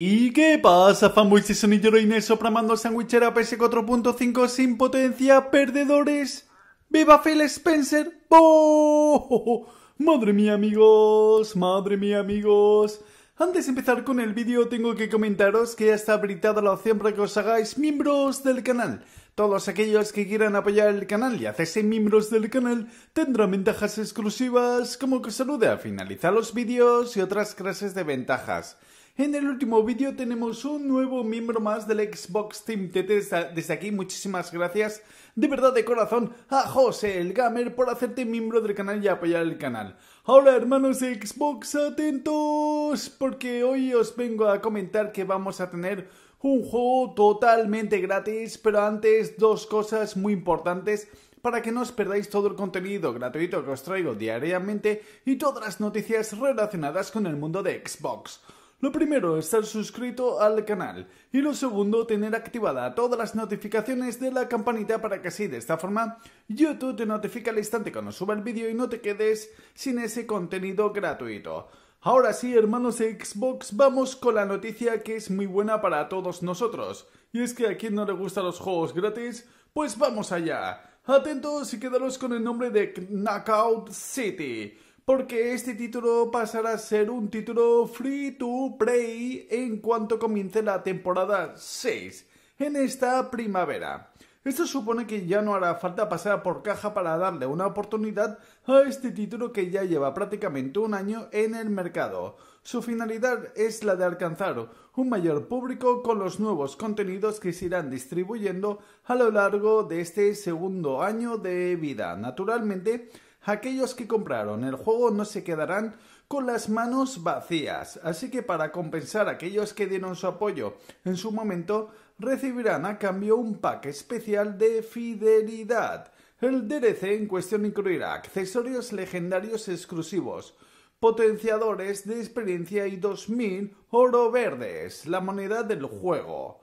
¿Y qué pasa, fanboys y sonillero Inés el sandwichera PS4.5 sin potencia, perdedores? ¡Viva Phil Spencer! ¡Oh! ¡Madre mía, amigos! ¡Madre mía, amigos! Antes de empezar con el vídeo, tengo que comentaros que ya está habilitada la opción para que os hagáis miembros del canal. Todos aquellos que quieran apoyar el canal y hacerse miembros del canal tendrán ventajas exclusivas como que os salude al finalizar los vídeos y otras clases de ventajas. En el último vídeo tenemos un nuevo miembro más del Xbox Team TT. Desde aquí muchísimas gracias de verdad de corazón a José el Gamer por hacerte miembro del canal y apoyar el canal. Hola hermanos Xbox, atentos porque hoy os vengo a comentar que vamos a tener un juego totalmente gratis, pero antes dos cosas muy importantes para que no os perdáis todo el contenido gratuito que os traigo diariamente y todas las noticias relacionadas con el mundo de Xbox. Lo primero, estar suscrito al canal y lo segundo, tener activada todas las notificaciones de la campanita para que así de esta forma YouTube te notifique al instante cuando suba el vídeo y no te quedes sin ese contenido gratuito. Ahora sí, hermanos de Xbox, vamos con la noticia que es muy buena para todos nosotros. Y es que a quien no le gustan los juegos gratis, pues vamos allá. Atentos y quedaros con el nombre de Knockout City porque este título pasará a ser un título free to play en cuanto comience la temporada 6 en esta primavera. Esto supone que ya no hará falta pasar por caja para darle una oportunidad a este título que ya lleva prácticamente un año en el mercado. Su finalidad es la de alcanzar un mayor público con los nuevos contenidos que se irán distribuyendo a lo largo de este segundo año de vida. Naturalmente, aquellos que compraron el juego no se quedarán con las manos vacías, así que para compensar a aquellos que dieron su apoyo en su momento, recibirán a cambio un pack especial de fidelidad. El DRC en cuestión incluirá accesorios legendarios exclusivos, potenciadores de experiencia y 2000 oro verdes, la moneda del juego.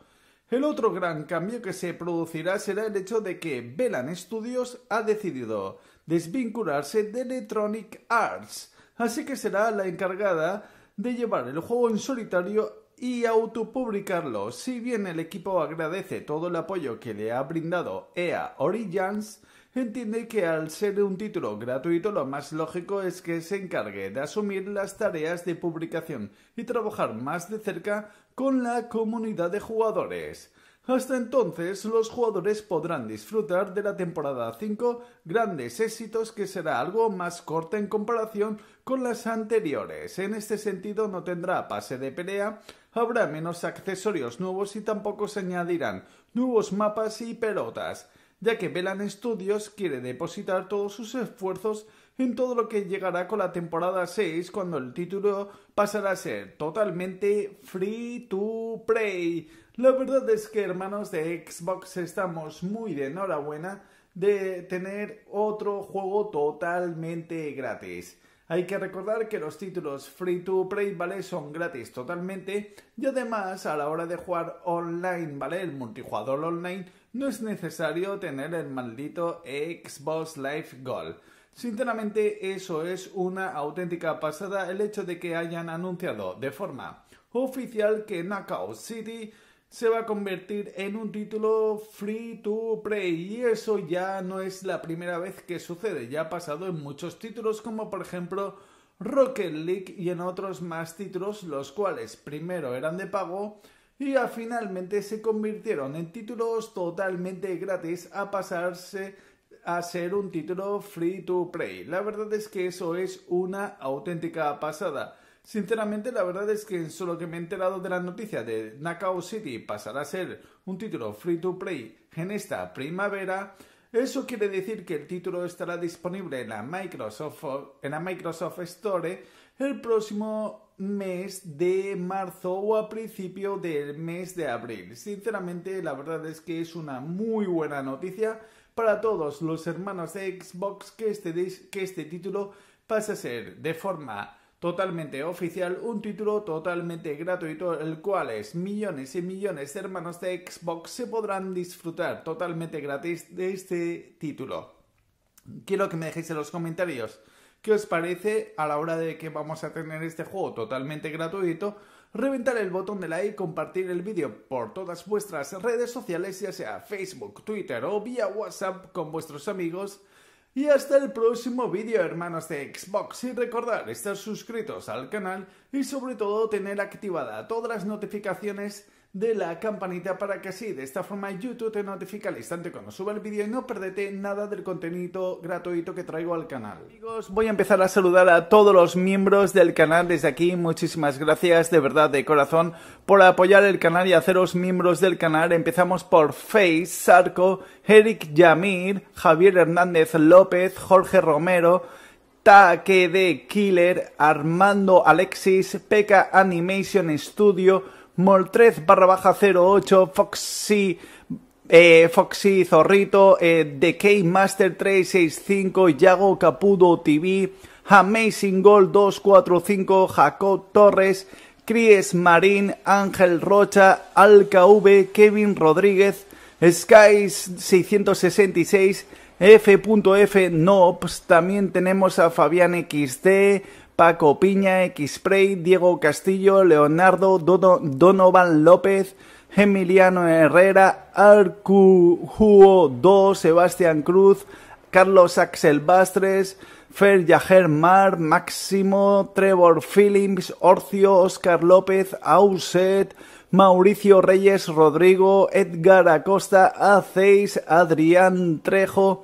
El otro gran cambio que se producirá será el hecho de que Velan Studios ha decidido desvincularse de Electronic Arts, así que será la encargada de llevar el juego en solitario y autopublicarlo. Si bien el equipo agradece todo el apoyo que le ha brindado EA Origins, entiende que al ser un título gratuito lo más lógico es que se encargue de asumir las tareas de publicación y trabajar más de cerca con la comunidad de jugadores. Hasta entonces, los jugadores podrán disfrutar de la temporada 5 grandes éxitos que será algo más corta en comparación con las anteriores. En este sentido, no tendrá pase de pelea, habrá menos accesorios nuevos y tampoco se añadirán nuevos mapas y pelotas ya que Velan Studios quiere depositar todos sus esfuerzos en todo lo que llegará con la temporada 6 cuando el título pasará a ser totalmente free to play. La verdad es que hermanos de Xbox estamos muy de enhorabuena de tener otro juego totalmente gratis. Hay que recordar que los títulos free to play, ¿vale? Son gratis totalmente y además a la hora de jugar online, ¿vale? El multijugador online no es necesario tener el maldito Xbox Live Gold. Sinceramente eso es una auténtica pasada el hecho de que hayan anunciado de forma oficial que Nakao City se va a convertir en un título free to play y eso ya no es la primera vez que sucede, ya ha pasado en muchos títulos como por ejemplo Rocket League y en otros más títulos los cuales primero eran de pago y ya finalmente se convirtieron en títulos totalmente gratis a pasarse a ser un título free to play. La verdad es que eso es una auténtica pasada. Sinceramente, la verdad es que solo que me he enterado de la noticia de Nakao City pasará a ser un título free to play en esta primavera. Eso quiere decir que el título estará disponible en la Microsoft, en la Microsoft Store el próximo mes de marzo o a principio del mes de abril. Sinceramente, la verdad es que es una muy buena noticia para todos los hermanos de Xbox que este, que este título pasa a ser de forma totalmente oficial, un título totalmente gratuito, el cual es millones y millones de hermanos de Xbox se podrán disfrutar totalmente gratis de este título. Quiero que me dejéis en los comentarios qué os parece a la hora de que vamos a tener este juego totalmente gratuito reventar el botón de like, compartir el vídeo por todas vuestras redes sociales, ya sea Facebook, Twitter o vía WhatsApp con vuestros amigos y hasta el próximo vídeo, hermanos de Xbox. Y recordar estar suscritos al canal y sobre todo tener activadas todas las notificaciones de la campanita para que así, de esta forma, YouTube te notifique al instante cuando suba el vídeo y no perdete nada del contenido gratuito que traigo al canal. Amigos, voy a empezar a saludar a todos los miembros del canal desde aquí. Muchísimas gracias de verdad, de corazón, por apoyar el canal y haceros miembros del canal. Empezamos por Face, Sarco, Eric Yamir, Javier Hernández López, Jorge Romero, Taque de Killer, Armando Alexis, Peca Animation Studio, Moltres barra baja 08, Foxy, eh, Foxy Zorrito, eh, Master 365, Yago Capudo TV, Amazing Gold 245, Jacob Torres, Cries Marín, Ángel Rocha, Alka V, Kevin Rodríguez, Skies 666, F.F. Nops, también tenemos a Fabián XD, Paco Piña, Xpray, Diego Castillo, Leonardo, Donovan López, Emiliano Herrera, Arcujuo 2, Sebastián Cruz, Carlos Axel Bastres, Fer Yager Mar, Máximo, Trevor Phillips, Orcio, Oscar López, Auset, Mauricio Reyes, Rodrigo, Edgar Acosta, Aceis, Adrián Trejo,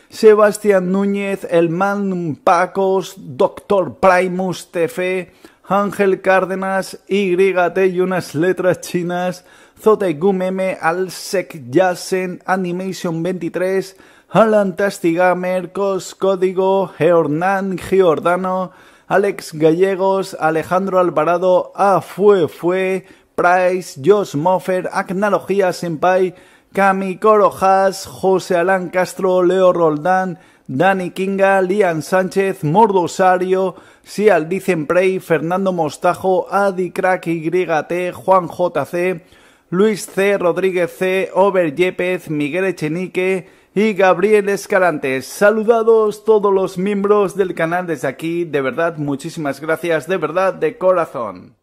Sebastián Núñez, El Man Pacos, Doctor Primus TF, Ángel Cárdenas, YT y unas letras chinas, Zotegumeme, Alsec Yasen, Animation 23, Alan Tastigamer, Código, Hernán Giordano, Alex Gallegos, Alejandro Alvarado, A Fue Fue, Price, Josh Moffer, en Senpai, Cami Corojas, José Alán Castro, Leo Roldán, Dani Kinga, Lian Sánchez, Mordosario, Sial Dicen Fernando Mostajo, Adi Crack YT, Juan JC, Luis C. Rodríguez C., Over Yepez, Miguel Echenique y Gabriel Escalantes. Saludados todos los miembros del canal desde aquí, de verdad, muchísimas gracias, de verdad, de corazón.